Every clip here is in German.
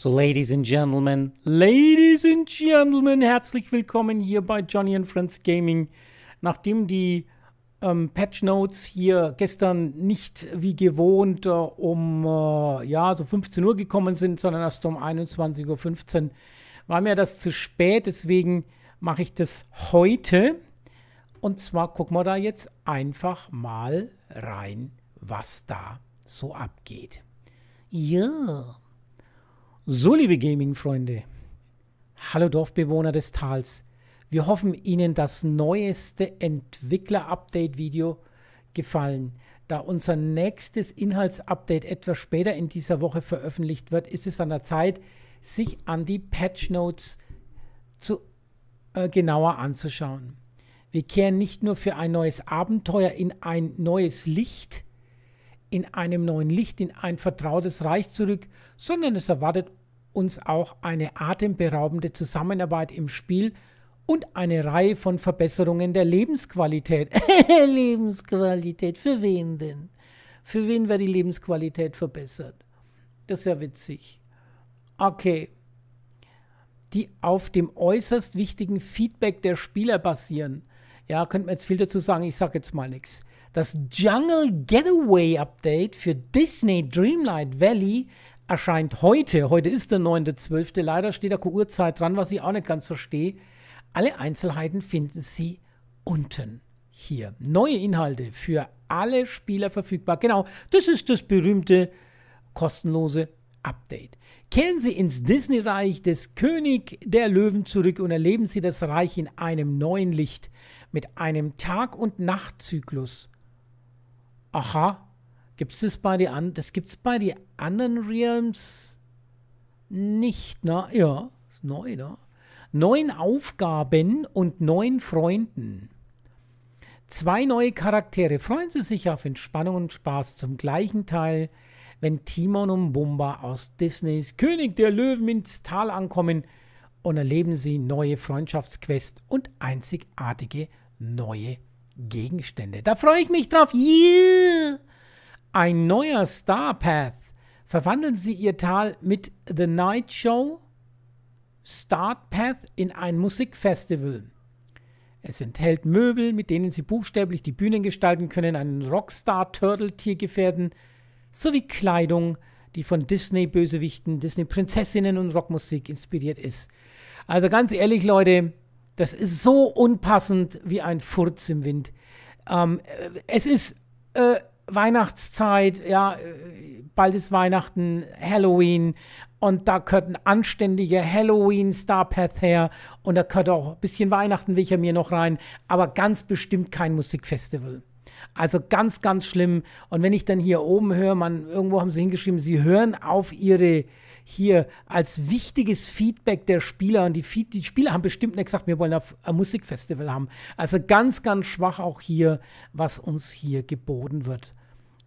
So, Ladies and Gentlemen, Ladies and Gentlemen, herzlich willkommen hier bei Johnny and Friends Gaming. Nachdem die ähm, Patch Notes hier gestern nicht wie gewohnt äh, um äh, ja, so 15 Uhr gekommen sind, sondern erst um 21.15 Uhr, war mir das zu spät. Deswegen mache ich das heute. Und zwar gucken wir da jetzt einfach mal rein, was da so abgeht. Ja. Yeah. So, liebe Gaming-Freunde, hallo Dorfbewohner des Tals. Wir hoffen, Ihnen das neueste Entwickler-Update-Video gefallen. Da unser nächstes Inhalts-Update etwas später in dieser Woche veröffentlicht wird, ist es an der Zeit, sich an die Patch Notes äh, genauer anzuschauen. Wir kehren nicht nur für ein neues Abenteuer in ein neues Licht, in einem neuen Licht, in ein vertrautes Reich zurück, sondern es erwartet uns auch eine atemberaubende Zusammenarbeit im Spiel und eine Reihe von Verbesserungen der Lebensqualität. Lebensqualität, für wen denn? Für wen wäre die Lebensqualität verbessert? Das ist ja witzig. Okay. Die auf dem äußerst wichtigen Feedback der Spieler basieren. Ja, könnte man jetzt viel dazu sagen, ich sage jetzt mal nichts. Das Jungle Getaway Update für Disney Dreamlight Valley erscheint heute, heute ist der 9.12., leider steht da Uhrzeit dran, was ich auch nicht ganz verstehe. Alle Einzelheiten finden Sie unten hier. Neue Inhalte für alle Spieler verfügbar. Genau, das ist das berühmte kostenlose Update. Kehren Sie ins Disney-Reich des König der Löwen zurück und erleben Sie das Reich in einem neuen Licht mit einem Tag- und Nachtzyklus. Aha, Gibt's das bei die an das gibt's bei die anderen Realms nicht, ne? Ja, ist neu, ne? Neun Aufgaben und neun Freunden. Zwei neue Charaktere freuen sie sich auf Entspannung und Spaß zum gleichen Teil, wenn Timon und Bumba aus Disneys König der Löwen ins Tal ankommen und erleben sie neue Freundschaftsquests und einzigartige neue Gegenstände. Da freue ich mich drauf. Yeah! Ein neuer Star Path. Verwandeln Sie Ihr Tal mit The Night Show Path in ein Musikfestival. Es enthält Möbel, mit denen Sie buchstäblich die Bühnen gestalten können, einen rockstar turtle tier gefährden, sowie Kleidung, die von Disney-Bösewichten, Disney-Prinzessinnen und Rockmusik inspiriert ist. Also ganz ehrlich, Leute, das ist so unpassend wie ein Furz im Wind. Ähm, äh, es ist äh, Weihnachtszeit, ja, äh, bald ist Weihnachten, Halloween und da gehört ein anständiger Halloween-Star-Path her und da gehört auch ein bisschen Weihnachten will ich ja mir noch rein, aber ganz bestimmt kein Musikfestival. Also ganz, ganz schlimm. Und wenn ich dann hier oben höre, man, irgendwo haben sie hingeschrieben, sie hören auf ihre hier als wichtiges Feedback der Spieler und die, die Spieler haben bestimmt nicht gesagt, wir wollen ein Musikfestival haben. Also ganz, ganz schwach auch hier, was uns hier geboten wird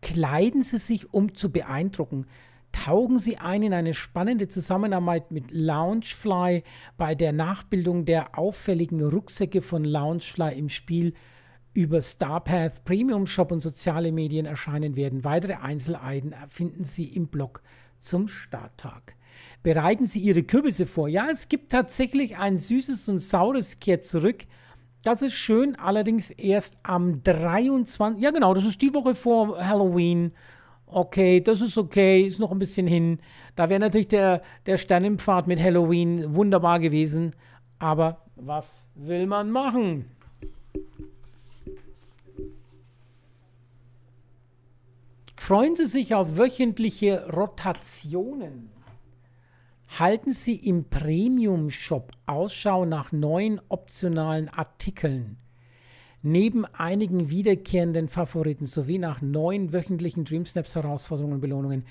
kleiden Sie sich, um zu beeindrucken. Taugen Sie ein in eine spannende Zusammenarbeit mit Loungefly bei der Nachbildung der auffälligen Rucksäcke von Loungefly im Spiel über Starpath, Premium Shop und soziale Medien erscheinen werden. Weitere Einzelheiten finden Sie im Blog zum Starttag. Bereiten Sie Ihre Kürbisse vor. Ja, es gibt tatsächlich ein süßes und saures Kehr zurück. Das ist schön, allerdings erst am 23. Ja, genau, das ist die Woche vor Halloween. Okay, das ist okay, ist noch ein bisschen hin. Da wäre natürlich der, der Pfad mit Halloween wunderbar gewesen. Aber was will man machen? Freuen Sie sich auf wöchentliche Rotationen halten Sie im Premium-Shop Ausschau nach neuen optionalen Artikeln. Neben einigen wiederkehrenden Favoriten sowie nach neuen wöchentlichen Dream Snaps Herausforderungen und Belohnungen.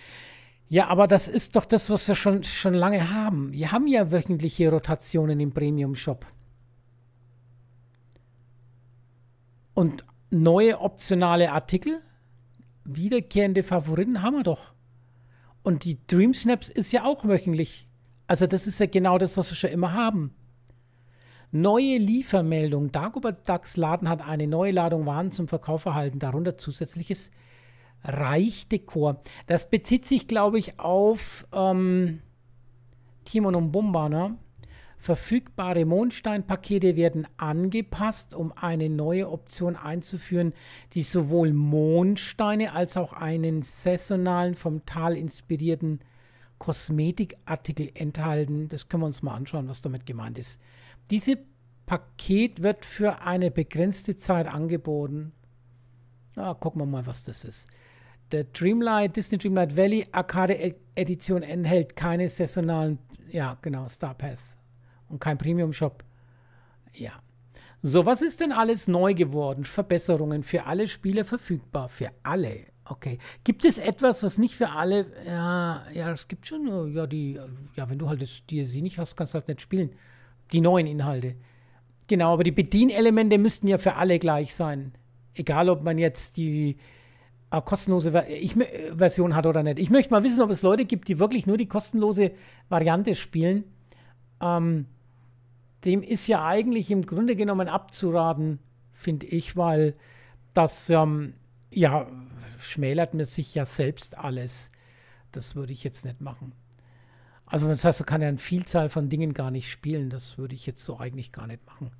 Ja, aber das ist doch das, was wir schon, schon lange haben. Wir haben ja wöchentliche Rotationen im Premium-Shop. Und neue optionale Artikel? Wiederkehrende Favoriten haben wir doch. Und die Dream Snaps ist ja auch wöchentlich. Also das ist ja genau das, was wir schon immer haben. Neue Liefermeldung. Dagobert Ducks Laden hat eine neue Ladung Waren zum Verkauf erhalten, darunter zusätzliches Reichdekor. Das bezieht sich, glaube ich, auf ähm, Timon und Bumba, ne? Verfügbare Mondsteinpakete werden angepasst, um eine neue Option einzuführen, die sowohl Mondsteine als auch einen saisonalen vom Tal inspirierten Kosmetikartikel enthalten. Das können wir uns mal anschauen, was damit gemeint ist. Dieses Paket wird für eine begrenzte Zeit angeboten. Ja, ah, gucken wir mal, was das ist. Der Dreamlight, Disney Dreamlight Valley Arcade e- Edition enthält keine saisonalen, ja genau, Star Pass und kein Premium Shop. Ja. So, was ist denn alles neu geworden? Verbesserungen für alle Spieler verfügbar, für alle. Okay. Gibt es etwas, was nicht für alle, ja, ja, es gibt schon, äh, ja, die, äh, ja, wenn du halt das, die sie nicht hast, kannst du halt nicht spielen. Die neuen Inhalte. Genau, aber die Bedienelemente müssten ja für alle gleich sein. Egal, ob man jetzt die äh, kostenlose Ver ich, äh, Version hat oder nicht. Ich möchte mal wissen, ob es Leute gibt, die wirklich nur die kostenlose Variante spielen. Ähm, dem ist ja eigentlich im Grunde genommen abzuraten, finde ich, weil das, ähm, ja, schmälert man sich ja selbst alles. Das würde ich jetzt nicht machen. Also das heißt, man kann ja eine Vielzahl von Dingen gar nicht spielen. Das würde ich jetzt so eigentlich gar nicht machen.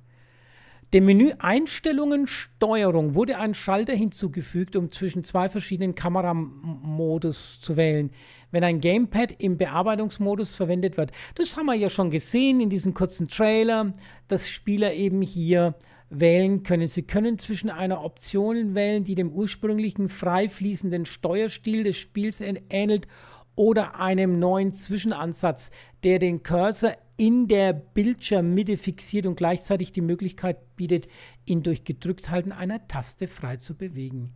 Dem Menü Einstellungen Steuerung wurde ein Schalter hinzugefügt, um zwischen zwei verschiedenen Kameramodus zu wählen, wenn ein Gamepad im Bearbeitungsmodus verwendet wird. Das haben wir ja schon gesehen in diesem kurzen Trailer, dass Spieler eben hier wählen können. Sie können zwischen einer Option wählen, die dem ursprünglichen frei fließenden Steuerstil des Spiels ähnelt oder einem neuen Zwischenansatz, der den Cursor in der Bildschirmmitte fixiert und gleichzeitig die Möglichkeit bietet, ihn durch Gedrückthalten einer Taste frei zu bewegen.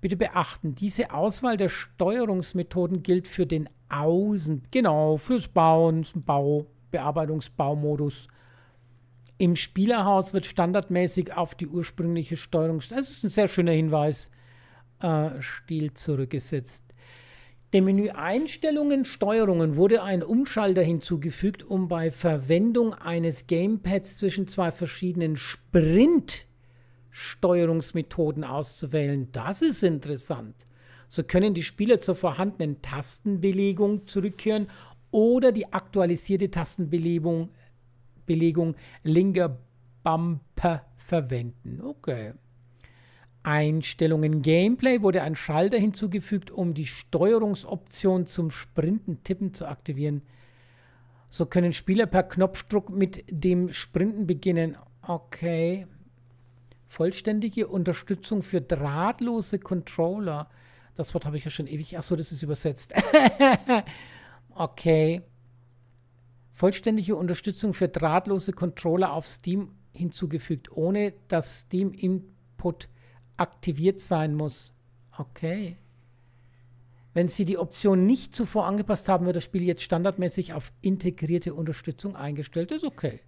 Bitte beachten, diese Auswahl der Steuerungsmethoden gilt für den Außen, genau, fürs Bauen, Bau, Bearbeitungsbaumodus, im Spielerhaus wird standardmäßig auf die ursprüngliche Steuerung, das ist ein sehr schöner Hinweis, äh, Stil zurückgesetzt. Dem Menü Einstellungen Steuerungen wurde ein Umschalter hinzugefügt, um bei Verwendung eines Gamepads zwischen zwei verschiedenen Sprint-Steuerungsmethoden auszuwählen. Das ist interessant. So können die Spieler zur vorhandenen Tastenbelegung zurückkehren oder die aktualisierte Tastenbelegung Belegung Linger Bumper verwenden. Okay. Einstellungen Gameplay wurde ein Schalter hinzugefügt, um die Steuerungsoption zum Sprinten tippen zu aktivieren. So können Spieler per Knopfdruck mit dem Sprinten beginnen. Okay. Vollständige Unterstützung für drahtlose Controller. Das Wort habe ich ja schon ewig. Achso, das ist übersetzt. okay vollständige Unterstützung für drahtlose Controller auf Steam hinzugefügt, ohne dass Steam Input aktiviert sein muss. Okay. Wenn Sie die Option nicht zuvor angepasst haben, wird das Spiel jetzt standardmäßig auf integrierte Unterstützung eingestellt. Das ist okay.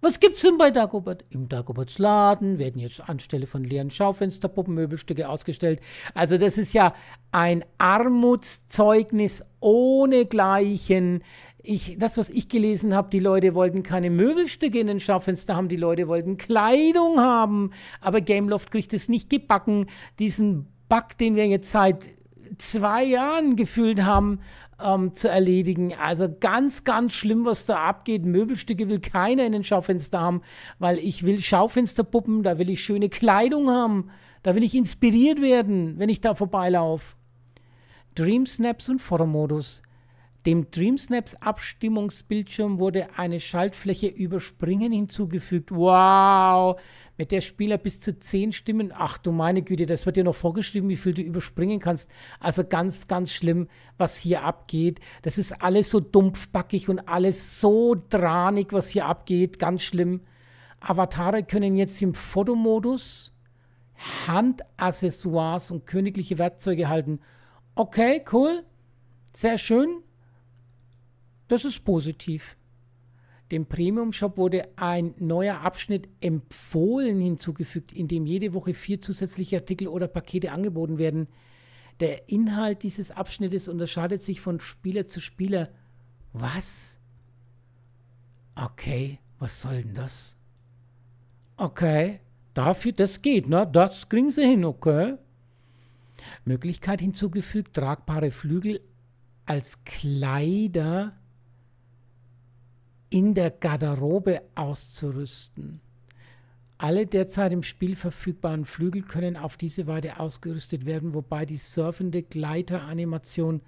Was gibt es denn bei Dagobert? Im Dagoberts Laden werden jetzt anstelle von leeren Schaufensterpuppen Möbelstücke ausgestellt. Also das ist ja ein Armutszeugnis ohne Gleichen, ich, das, was ich gelesen habe, die Leute wollten keine Möbelstücke in den Schaufenster haben, die Leute wollten Kleidung haben, aber Gameloft kriegt es nicht gebacken, diesen Bug, den wir jetzt seit zwei Jahren gefühlt haben, ähm, zu erledigen. Also ganz, ganz schlimm, was da abgeht. Möbelstücke will keiner in den Schaufenster haben, weil ich will Schaufensterpuppen, da will ich schöne Kleidung haben, da will ich inspiriert werden, wenn ich da vorbeilaufe. Dream Snaps und Fotomodus. Dem DreamSnaps Abstimmungsbildschirm wurde eine Schaltfläche Überspringen hinzugefügt. Wow! Mit der Spieler bis zu 10 Stimmen. Ach du meine Güte, das wird dir noch vorgeschrieben, wie viel du überspringen kannst. Also ganz, ganz schlimm, was hier abgeht. Das ist alles so dumpfbackig und alles so dranig, was hier abgeht. Ganz schlimm. Avatare können jetzt im Fotomodus Handaccessoires und königliche Werkzeuge halten. Okay, cool. Sehr schön. Das ist positiv. Dem Premium Shop wurde ein neuer Abschnitt empfohlen hinzugefügt, in dem jede Woche vier zusätzliche Artikel oder Pakete angeboten werden. Der Inhalt dieses Abschnittes unterscheidet sich von Spieler zu Spieler. Was? Okay, was soll denn das? Okay, dafür, das geht, ne? Das kriegen sie hin, okay? Möglichkeit hinzugefügt, tragbare Flügel als Kleider in der Garderobe auszurüsten. Alle derzeit im Spiel verfügbaren Flügel können auf diese Weise ausgerüstet werden, wobei die surfende Gleiteranimation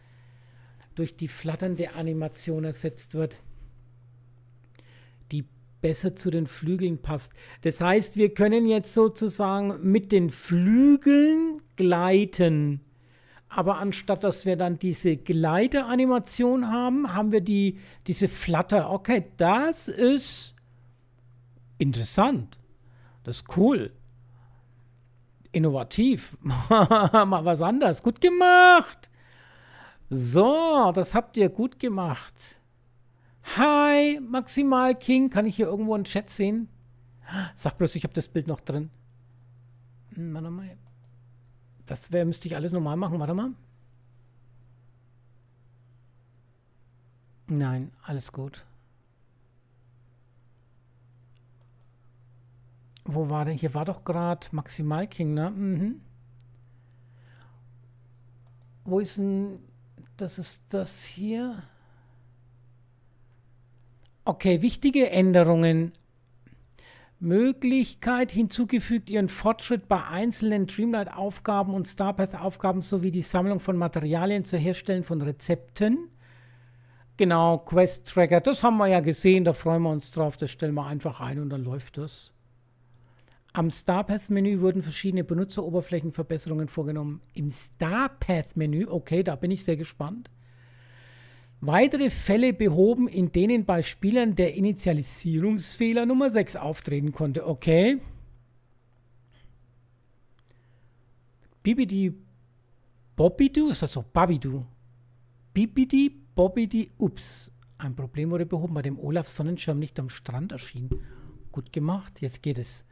durch die flatternde Animation ersetzt wird, die besser zu den Flügeln passt. Das heißt, wir können jetzt sozusagen mit den Flügeln gleiten. Aber anstatt dass wir dann diese Gleiteanimation haben, haben wir die, diese Flatter. Okay, das ist interessant. Das ist cool. Innovativ. Mal was anderes. Gut gemacht. So, das habt ihr gut gemacht. Hi, Maximal King. Kann ich hier irgendwo einen Chat sehen? Sag bloß, ich habe das Bild noch drin. Hm, warte mal. Das wär, müsste ich alles normal machen. Warte mal. Nein, alles gut. Wo war denn? Hier war doch gerade Maximalking, ne? Mhm. Wo ist denn. Das ist das hier. Okay, wichtige Änderungen Möglichkeit hinzugefügt, ihren Fortschritt bei einzelnen Dreamlight-Aufgaben und Starpath-Aufgaben sowie die Sammlung von Materialien zur Herstellen von Rezepten. Genau, Quest-Tracker, das haben wir ja gesehen, da freuen wir uns drauf, das stellen wir einfach ein und dann läuft das. Am Starpath-Menü wurden verschiedene Benutzeroberflächenverbesserungen vorgenommen. Im Starpath-Menü, okay, da bin ich sehr gespannt weitere Fälle behoben, in denen bei Spielern der Initialisierungsfehler Nummer 6 auftreten konnte. Okay. Bibidi Bobidu, ist das so? Babidu. Bibidi Bobidi Ups. Ein Problem wurde behoben, bei dem Olaf Sonnenschirm nicht am Strand erschien. Gut gemacht, jetzt geht es.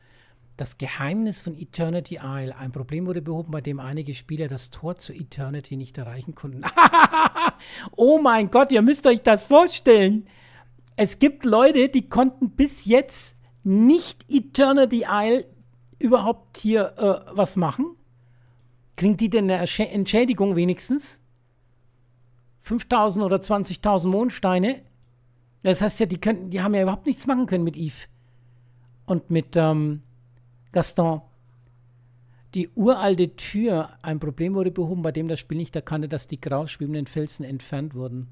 Das Geheimnis von Eternity Isle. Ein Problem wurde behoben, bei dem einige Spieler das Tor zu Eternity nicht erreichen konnten. Oh mein Gott, ihr müsst euch das vorstellen. Es gibt Leute, die konnten bis jetzt nicht Eternity Isle überhaupt hier äh, was machen. Kriegen die denn eine Entschädigung wenigstens? 5000 oder 20.000 Mondsteine. Das heißt ja, die, könnten, die haben ja überhaupt nichts machen können mit Yves und mit ähm, Gaston die uralte Tür, ein Problem wurde behoben, bei dem das Spiel nicht erkannte, dass die grau Felsen entfernt wurden.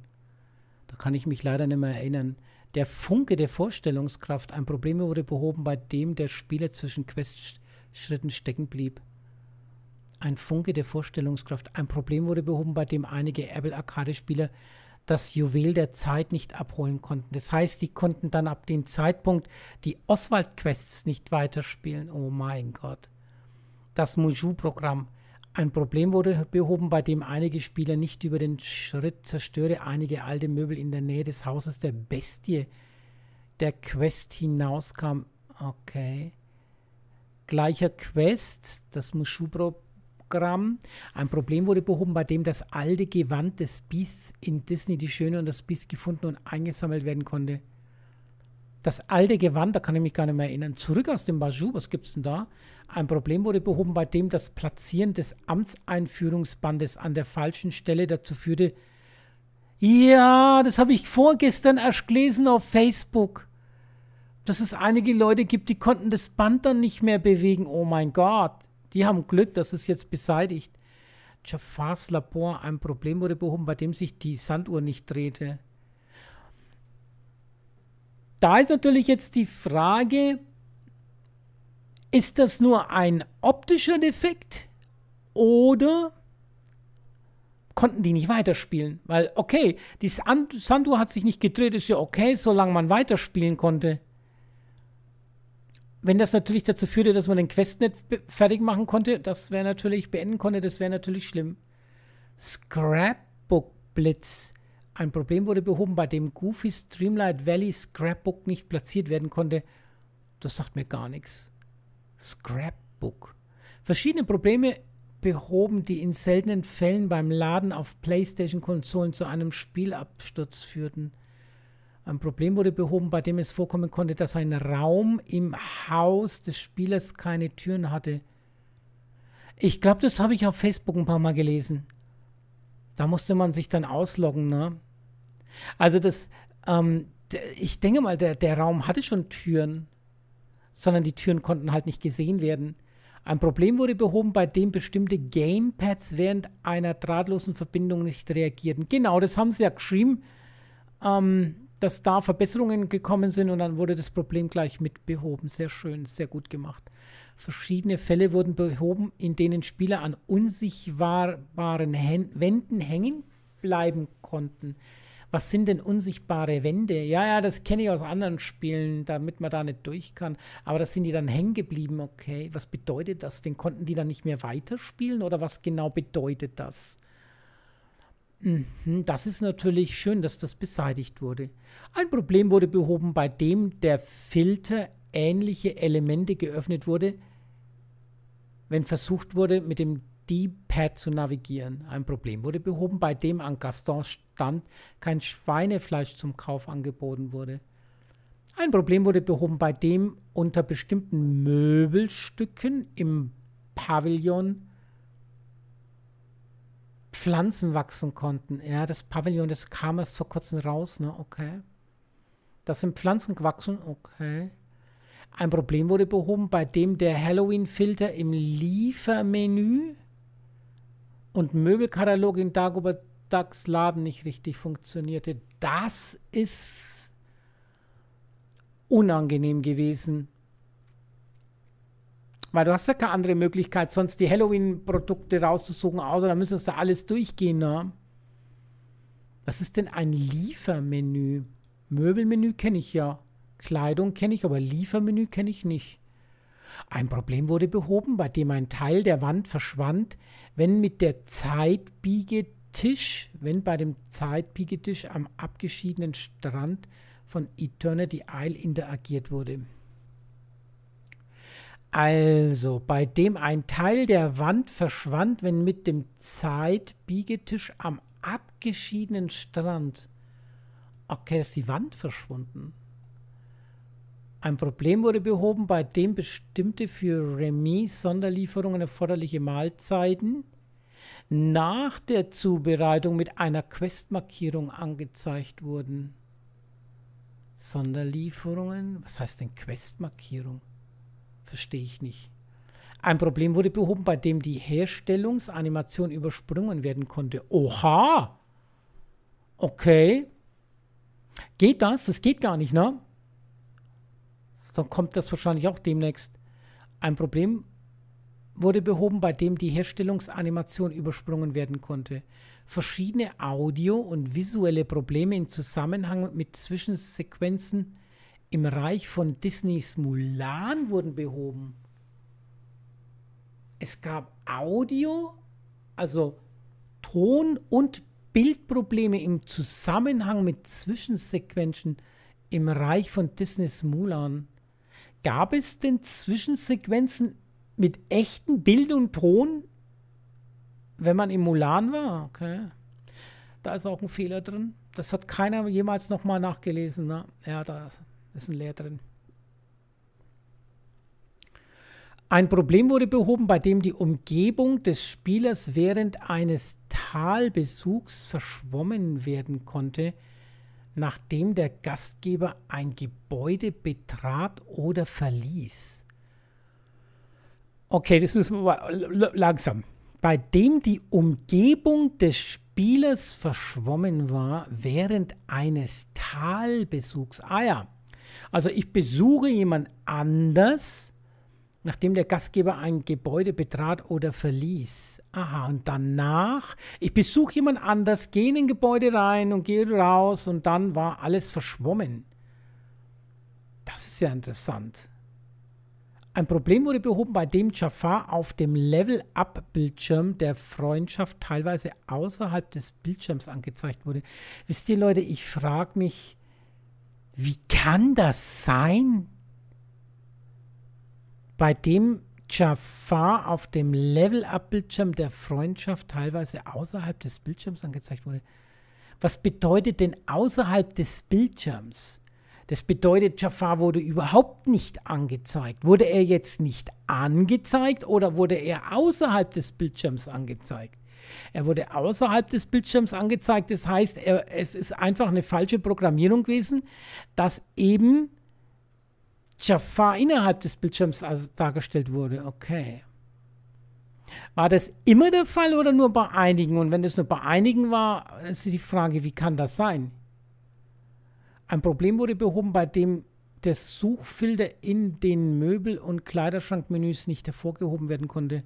Da kann ich mich leider nicht mehr erinnern. Der Funke der Vorstellungskraft, ein Problem wurde behoben, bei dem der Spieler zwischen Questschritten stecken blieb. Ein Funke der Vorstellungskraft, ein Problem wurde behoben, bei dem einige Apple Arcade-Spieler das Juwel der Zeit nicht abholen konnten. Das heißt, die konnten dann ab dem Zeitpunkt die Oswald-Quests nicht weiterspielen. Oh mein Gott das Muju-Programm. Ein Problem wurde behoben, bei dem einige Spieler nicht über den Schritt zerstöre einige alte Möbel in der Nähe des Hauses der Bestie der Quest hinauskam. Okay. Gleicher Quest, das Mushu-Programm. Ein Problem wurde behoben, bei dem das alte Gewand des Biests in Disney die Schöne und das Biest gefunden und eingesammelt werden konnte das alte Gewand, da kann ich mich gar nicht mehr erinnern, zurück aus dem Bajou, was gibt es denn da? Ein Problem wurde behoben, bei dem das Platzieren des Amtseinführungsbandes an der falschen Stelle dazu führte. Ja, das habe ich vorgestern erst gelesen auf Facebook. Dass es einige Leute gibt, die konnten das Band dann nicht mehr bewegen. Oh mein Gott, die haben Glück, dass es jetzt beseitigt. Jafars Labor, ein Problem wurde behoben, bei dem sich die Sanduhr nicht drehte da ist natürlich jetzt die Frage, ist das nur ein optischer Defekt oder konnten die nicht weiterspielen? Weil, okay, die Sanduhr hat sich nicht gedreht, ist ja okay, solange man weiterspielen konnte. Wenn das natürlich dazu führte, dass man den Quest nicht fertig machen konnte, das wäre natürlich, beenden konnte, das wäre natürlich schlimm. Scrapbook Blitz. Ein Problem wurde behoben, bei dem Goofy Streamlight Valley Scrapbook nicht platziert werden konnte. Das sagt mir gar nichts. Scrapbook. Verschiedene Probleme behoben, die in seltenen Fällen beim Laden auf PlayStation-Konsolen zu einem Spielabsturz führten. Ein Problem wurde behoben, bei dem es vorkommen konnte, dass ein Raum im Haus des Spielers keine Türen hatte. Ich glaube, das habe ich auf Facebook ein paar Mal gelesen. Da musste man sich dann ausloggen, ne? Also das, ähm, ich denke mal, der, der Raum hatte schon Türen, sondern die Türen konnten halt nicht gesehen werden. Ein Problem wurde behoben, bei dem bestimmte Gamepads während einer drahtlosen Verbindung nicht reagierten. Genau, das haben sie ja geschrieben, ähm, dass da Verbesserungen gekommen sind und dann wurde das Problem gleich mit behoben. Sehr schön, sehr gut gemacht. Verschiedene Fälle wurden behoben, in denen Spieler an unsichtbaren Hän Wänden hängen bleiben konnten. Was sind denn unsichtbare Wände? Ja, ja, das kenne ich aus anderen Spielen, damit man da nicht durch kann. Aber das sind die dann hängen geblieben. Okay, was bedeutet das denn? Konnten die dann nicht mehr weiterspielen oder was genau bedeutet das? Mhm, das ist natürlich schön, dass das beseitigt wurde. Ein Problem wurde behoben, bei dem der Filter ähnliche Elemente geöffnet wurde, wenn versucht wurde, mit dem D-Pad zu navigieren. Ein Problem wurde behoben, bei dem an Gastons Stand kein Schweinefleisch zum Kauf angeboten wurde. Ein Problem wurde behoben, bei dem unter bestimmten Möbelstücken im Pavillon Pflanzen wachsen konnten. Ja, das Pavillon, das kam erst vor kurzem raus, ne? Okay. Das sind Pflanzen gewachsen, okay. Ein Problem wurde behoben, bei dem der Halloween-Filter im Liefermenü und Möbelkatalog in Dagobert Ducks Laden nicht richtig funktionierte. Das ist unangenehm gewesen. Weil du hast ja keine andere Möglichkeit, sonst die Halloween-Produkte rauszusuchen, außer da müsstest du alles durchgehen. Ne? Was ist denn ein Liefermenü? Möbelmenü kenne ich ja. Kleidung kenne ich, aber Liefermenü kenne ich nicht. Ein Problem wurde behoben, bei dem ein Teil der Wand verschwand, wenn mit der Zeitbiegetisch, wenn bei dem Zeitbiegetisch am abgeschiedenen Strand von Eternity Isle interagiert wurde. Also, bei dem ein Teil der Wand verschwand, wenn mit dem Zeitbiegetisch am abgeschiedenen Strand. Okay, ist die Wand verschwunden. Ein Problem wurde behoben, bei dem bestimmte für Remis Sonderlieferungen erforderliche Mahlzeiten nach der Zubereitung mit einer Questmarkierung angezeigt wurden. Sonderlieferungen? Was heißt denn Questmarkierung? Verstehe ich nicht. Ein Problem wurde behoben, bei dem die Herstellungsanimation übersprungen werden konnte. Oha! Okay. Geht das? Das geht gar nicht, ne? dann kommt das wahrscheinlich auch demnächst. Ein Problem wurde behoben, bei dem die Herstellungsanimation übersprungen werden konnte. Verschiedene Audio- und visuelle Probleme im Zusammenhang mit Zwischensequenzen im Reich von Disneys Mulan wurden behoben. Es gab Audio, also Ton- und Bildprobleme im Zusammenhang mit Zwischensequenzen im Reich von Disneys Mulan. Gab es denn Zwischensequenzen mit echten Bild und Ton, wenn man im Mulan war? Okay. Da ist auch ein Fehler drin. Das hat keiner jemals nochmal nachgelesen. Ne? Ja, da ist ein Leer drin. Ein Problem wurde behoben, bei dem die Umgebung des Spielers während eines Talbesuchs verschwommen werden konnte – nachdem der Gastgeber ein Gebäude betrat oder verließ. Okay, das müssen wir mal langsam. Bei dem die Umgebung des Spielers verschwommen war während eines Talbesuchs. Ah ja, also ich besuche jemand anders, Nachdem der Gastgeber ein Gebäude betrat oder verließ. Aha, und danach, ich besuche jemand anders, gehe in ein Gebäude rein und gehe raus und dann war alles verschwommen. Das ist ja interessant. Ein Problem wurde behoben, bei dem Jafar auf dem Level-Up-Bildschirm der Freundschaft teilweise außerhalb des Bildschirms angezeigt wurde. Wisst ihr, Leute, ich frage mich, wie kann das sein? bei dem Jafar auf dem Level-Up-Bildschirm der Freundschaft teilweise außerhalb des Bildschirms angezeigt wurde. Was bedeutet denn außerhalb des Bildschirms? Das bedeutet, Jafar wurde überhaupt nicht angezeigt. Wurde er jetzt nicht angezeigt oder wurde er außerhalb des Bildschirms angezeigt? Er wurde außerhalb des Bildschirms angezeigt. Das heißt, er, es ist einfach eine falsche Programmierung gewesen, dass eben Jafar innerhalb des Bildschirms dargestellt wurde. Okay. War das immer der Fall oder nur bei einigen? Und wenn das nur bei einigen war, ist die Frage, wie kann das sein? Ein Problem wurde behoben, bei dem der Suchfilter in den Möbel- und Kleiderschrankmenüs nicht hervorgehoben werden konnte,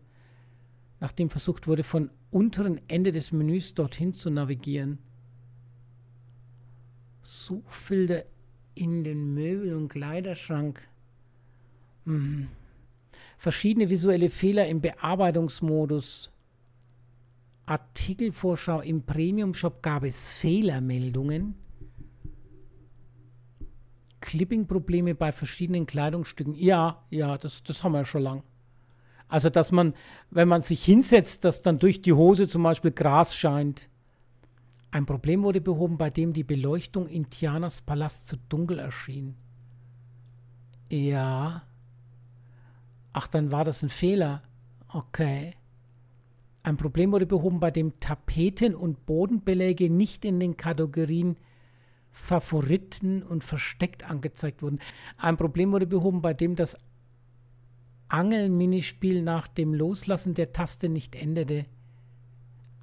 nachdem versucht wurde, von unteren Ende des Menüs dorthin zu navigieren. Suchfilter in den Möbel- und Kleiderschrank. Mhm. Verschiedene visuelle Fehler im Bearbeitungsmodus. Artikelvorschau im Premium-Shop gab es Fehlermeldungen. Clipping-Probleme bei verschiedenen Kleidungsstücken. Ja, ja, das, das haben wir ja schon lang. Also, dass man, wenn man sich hinsetzt, dass dann durch die Hose zum Beispiel Gras scheint. Ein Problem wurde behoben, bei dem die Beleuchtung in Tianas Palast zu dunkel erschien. Ja. Ach, dann war das ein Fehler. Okay. Ein Problem wurde behoben, bei dem Tapeten und Bodenbeläge nicht in den Kategorien Favoriten und versteckt angezeigt wurden. Ein Problem wurde behoben, bei dem das Angeln-Minispiel nach dem Loslassen der Taste nicht endete.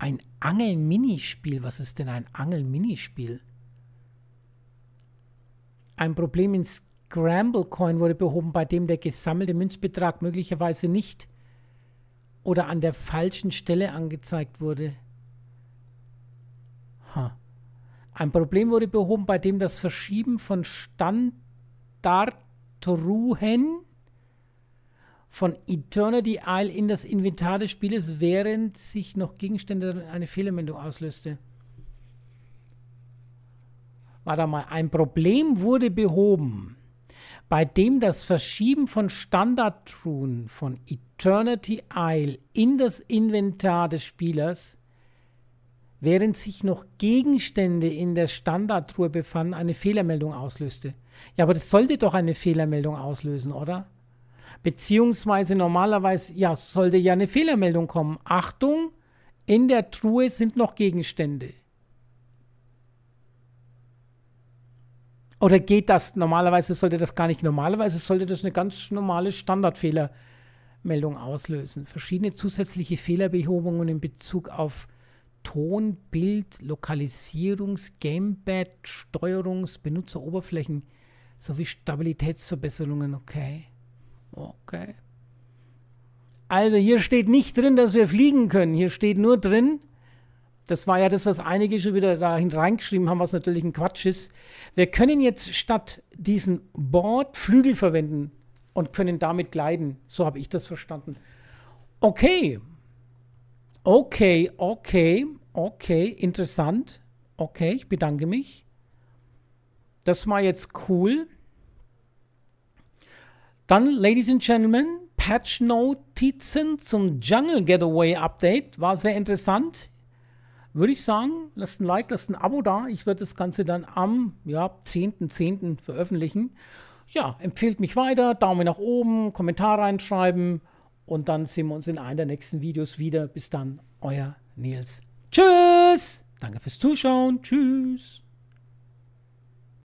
Ein Angelminispiel? Was ist denn ein Angelminispiel? Ein Problem in Scramble Coin wurde behoben, bei dem der gesammelte Münzbetrag möglicherweise nicht oder an der falschen Stelle angezeigt wurde. Ha. Ein Problem wurde behoben, bei dem das Verschieben von Standardruhen von Eternity Isle in das Inventar des Spieles, während sich noch Gegenstände eine Fehlermeldung auslöste. Warte mal, ein Problem wurde behoben, bei dem das Verschieben von standard von Eternity Isle in das Inventar des Spielers, während sich noch Gegenstände in der standard befanden, eine Fehlermeldung auslöste. Ja, aber das sollte doch eine Fehlermeldung auslösen, oder? Beziehungsweise normalerweise, ja, sollte ja eine Fehlermeldung kommen. Achtung, in der Truhe sind noch Gegenstände. Oder geht das? Normalerweise sollte das gar nicht. Normalerweise sollte das eine ganz normale Standardfehlermeldung auslösen. Verschiedene zusätzliche Fehlerbehobungen in Bezug auf Ton, Bild, Lokalisierungs-, Gamepad, Steuerungs-, Benutzeroberflächen sowie Stabilitätsverbesserungen. Okay. Okay. Also hier steht nicht drin, dass wir fliegen können. Hier steht nur drin, das war ja das, was einige schon wieder dahin reingeschrieben haben, was natürlich ein Quatsch ist. Wir können jetzt statt diesen Board Flügel verwenden und können damit gleiten. So habe ich das verstanden. Okay. Okay, okay, okay, interessant. Okay, ich bedanke mich. Das war jetzt cool. Dann, Ladies and Gentlemen, Patch-Notizen zum Jungle Getaway Update. War sehr interessant. Würde ich sagen, lasst ein Like, lasst ein Abo da. Ich werde das Ganze dann am ja, 10.10. .10. veröffentlichen. Ja, empfehlt mich weiter, Daumen nach oben, Kommentar reinschreiben und dann sehen wir uns in einem der nächsten Videos wieder. Bis dann, euer Nils. Tschüss! Danke fürs Zuschauen. Tschüss!